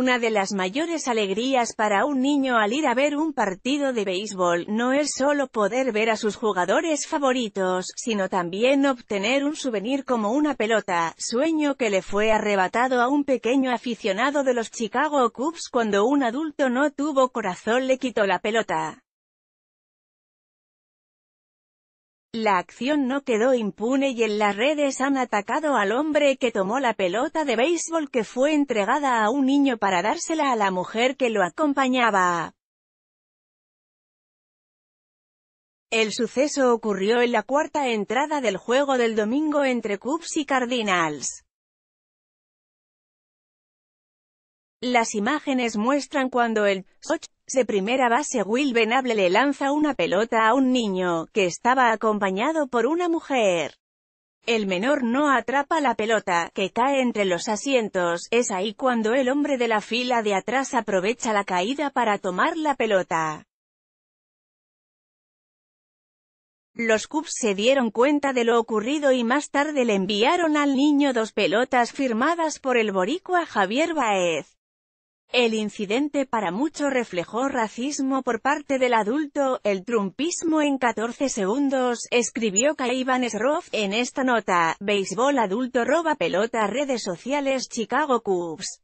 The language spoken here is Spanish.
Una de las mayores alegrías para un niño al ir a ver un partido de béisbol no es solo poder ver a sus jugadores favoritos, sino también obtener un souvenir como una pelota, sueño que le fue arrebatado a un pequeño aficionado de los Chicago Cubs cuando un adulto no tuvo corazón le quitó la pelota. La acción no quedó impune y en las redes han atacado al hombre que tomó la pelota de béisbol que fue entregada a un niño para dársela a la mujer que lo acompañaba. El suceso ocurrió en la cuarta entrada del juego del domingo entre Cubs y Cardinals. Las imágenes muestran cuando el de se primera base Will Venable le lanza una pelota a un niño, que estaba acompañado por una mujer. El menor no atrapa la pelota, que cae entre los asientos, es ahí cuando el hombre de la fila de atrás aprovecha la caída para tomar la pelota. Los Cubs se dieron cuenta de lo ocurrido y más tarde le enviaron al niño dos pelotas firmadas por el boricua Javier Baez. El incidente para mucho reflejó racismo por parte del adulto, el trumpismo en 14 segundos, escribió Kaivan Sroff en esta nota, béisbol adulto roba pelota redes sociales Chicago Cubs.